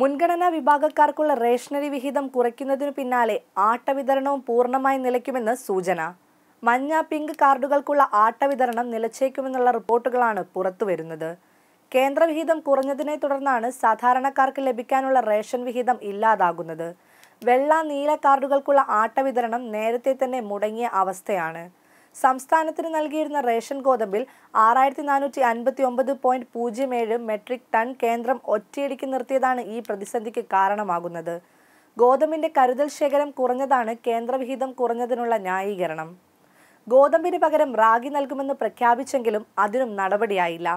മുൻഗണനാ വിഭാഗക്കാർക്കുള്ള റേഷനറി വിഹിതം കുറയ്ക്കുന്നതിനു പിന്നാലെ ആട്ട വിതരണവും പൂർണ്ണമായി നിലയ്ക്കുമെന്ന് സൂചന മഞ്ഞ പിങ്ക് കാർഡുകൾക്കുള്ള ആട്ട വിതരണം നിലച്ചേക്കുമെന്നുള്ള റിപ്പോർട്ടുകളാണ് പുറത്തുവരുന്നത് കേന്ദ്രവിഹിതം കുറഞ്ഞതിനെ തുടർന്നാണ് സാധാരണക്കാർക്ക് ലഭിക്കാനുള്ള റേഷൻ വിഹിതം ഇല്ലാതാകുന്നത് വെള്ള നീല കാർഡുകൾക്കുള്ള ആട്ട വിതരണം നേരത്തെ തന്നെ മുടങ്ങിയ അവസ്ഥയാണ് സംസ്ഥാനത്തിന് നൽകിയിരുന്ന റേഷൻ ഗോതമ്പിൽ ആറായിരത്തി നാനൂറ്റി അൻപത്തി ഒമ്പത് പോയിന്റ് പൂജ്യം ഏഴ് മെട്രിക് ടൺ കേന്ദ്രം ഒറ്റയടിക്ക് നിർത്തിയതാണ് ഈ പ്രതിസന്ധിക്ക് കാരണമാകുന്നത് ഗോതമ്പിന്റെ കരുതൽ ശേഖരം കുറഞ്ഞതാണ് കേന്ദ്രവിഹിതം കുറഞ്ഞതിനുള്ള ന്യായീകരണം ഗോതമ്പിന് പകരം റാഗി നൽകുമെന്ന് പ്രഖ്യാപിച്ചെങ്കിലും അതിനും നടപടിയായില്ല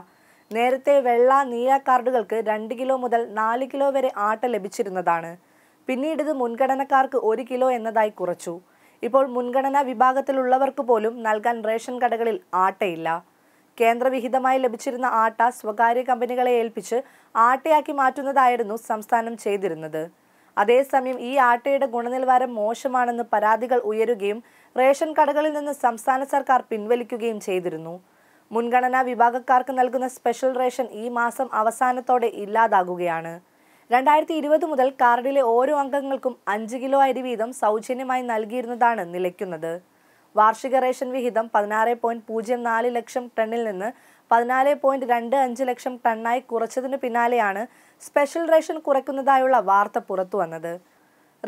നേരത്തെ വെള്ള നീല കാർഡുകൾക്ക് രണ്ട് കിലോ മുതൽ നാല് കിലോ വരെ ആട്ട ലഭിച്ചിരുന്നതാണ് പിന്നീട് ഇത് മുൻഗണനക്കാർക്ക് ഒരു കിലോ എന്നതായി കുറച്ചു ഇപ്പോൾ മുൻഗണനാ വിഭാഗത്തിലുള്ളവർക്ക് പോലും നൽകാൻ റേഷൻ കടകളിൽ ആട്ടയില്ല കേന്ദ്രവിഹിതമായി ലഭിച്ചിരുന്ന ആട്ട സ്വകാര്യ കമ്പനികളെ ഏൽപ്പിച്ച് ആട്ടയാക്കി മാറ്റുന്നതായിരുന്നു സംസ്ഥാനം ചെയ്തിരുന്നത് അതേസമയം ഈ ആട്ടയുടെ ഗുണനിലവാരം മോശമാണെന്ന് പരാതികൾ ഉയരുകയും റേഷൻ കടകളിൽ നിന്ന് സംസ്ഥാന സർക്കാർ പിൻവലിക്കുകയും ചെയ്തിരുന്നു മുൻഗണനാ വിഭാഗക്കാർക്ക് നൽകുന്ന സ്പെഷ്യൽ റേഷൻ ഈ മാസം അവസാനത്തോടെ ഇല്ലാതാകുകയാണ് രണ്ടായിരത്തി ഇരുപത് മുതൽ കാർഡിലെ ഓരോ അംഗങ്ങൾക്കും അഞ്ച് കിലോ അരി വീതം സൗജന്യമായി നൽകിയിരുന്നതാണ് നിലയ്ക്കുന്നത് വാർഷിക റേഷൻ വിഹിതം പതിനാറ് പോയിന്റ് പൂജ്യം നാല് ലക്ഷം ടണ്ണിൽ നിന്ന് പതിനാല് പോയിന്റ് രണ്ട് അഞ്ച് ലക്ഷം ടണ്ണായി കുറച്ചതിനു പിന്നാലെയാണ് സ്പെഷ്യൽ റേഷൻ കുറയ്ക്കുന്നതായുള്ള വാർത്ത പുറത്തു വന്നത്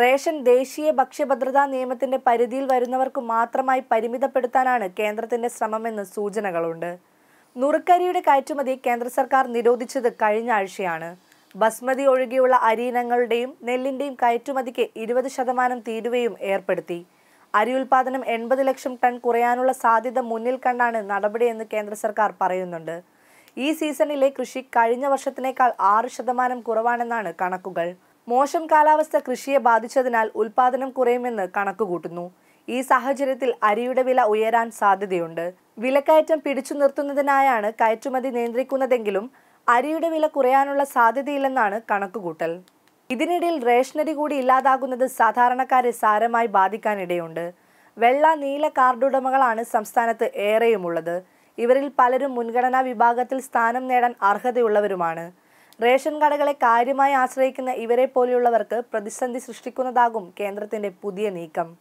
റേഷൻ ദേശീയ ഭക്ഷ്യഭദ്രതാ നിയമത്തിന്റെ പരിധിയിൽ വരുന്നവർക്ക് മാത്രമായി പരിമിതപ്പെടുത്താനാണ് കേന്ദ്രത്തിന്റെ ശ്രമമെന്ന് സൂചനകളുണ്ട് നുറുക്കരിയുടെ കയറ്റുമതി കേന്ദ്ര സർക്കാർ നിരോധിച്ചത് കഴിഞ്ഞ ആഴ്ചയാണ് ബസ്മതി ഒഴികെയുള്ള അരിയിനങ്ങളുടെയും നെല്ലിന്റെയും കയറ്റുമതിക്ക് ഇരുപത് ശതമാനം തീരുവയും ഏർപ്പെടുത്തി അരി ഉൽപാദനം എൺപത് ലക്ഷം ടൺ കുറയാനുള്ള സാധ്യത മുന്നിൽ കണ്ടാണ് നടപടിയെന്ന് കേന്ദ്ര സർക്കാർ പറയുന്നുണ്ട് ഈ സീസണിലെ കൃഷി കഴിഞ്ഞ വർഷത്തിനേക്കാൾ ആറ് ശതമാനം കുറവാണെന്നാണ് കണക്കുകൾ മോശം കാലാവസ്ഥ കൃഷിയെ ബാധിച്ചതിനാൽ ഉൽപാദനം കുറയുമെന്ന് കണക്കുകൂട്ടുന്നു ഈ സാഹചര്യത്തിൽ അരിയുടെ വില ഉയരാൻ സാധ്യതയുണ്ട് വിലക്കയറ്റം പിടിച്ചു നിർത്തുന്നതിനായാണ് കയറ്റുമതി നിയന്ത്രിക്കുന്നതെങ്കിലും അരിയുടെ വില കുറയാനുള്ള സാധ്യതയില്ലെന്നാണ് കണക്കുകൂട്ടൽ ഇതിനിടയിൽ റേഷനറി കൂടി ഇല്ലാതാകുന്നത് സാധാരണക്കാരെ സാരമായി ബാധിക്കാനിടയുണ്ട് വെള്ള നീല കാർഡുടമകളാണ് സംസ്ഥാനത്ത് ഏറെയുമുള്ളത് ഇവരിൽ പലരും മുൻഗണനാ വിഭാഗത്തിൽ സ്ഥാനം നേടാൻ അർഹതയുള്ളവരുമാണ് റേഷൻ കടകളെ കാര്യമായി ആശ്രയിക്കുന്ന ഇവരെ പോലെയുള്ളവർക്ക് പ്രതിസന്ധി സൃഷ്ടിക്കുന്നതാകും കേന്ദ്രത്തിന്റെ പുതിയ നീക്കം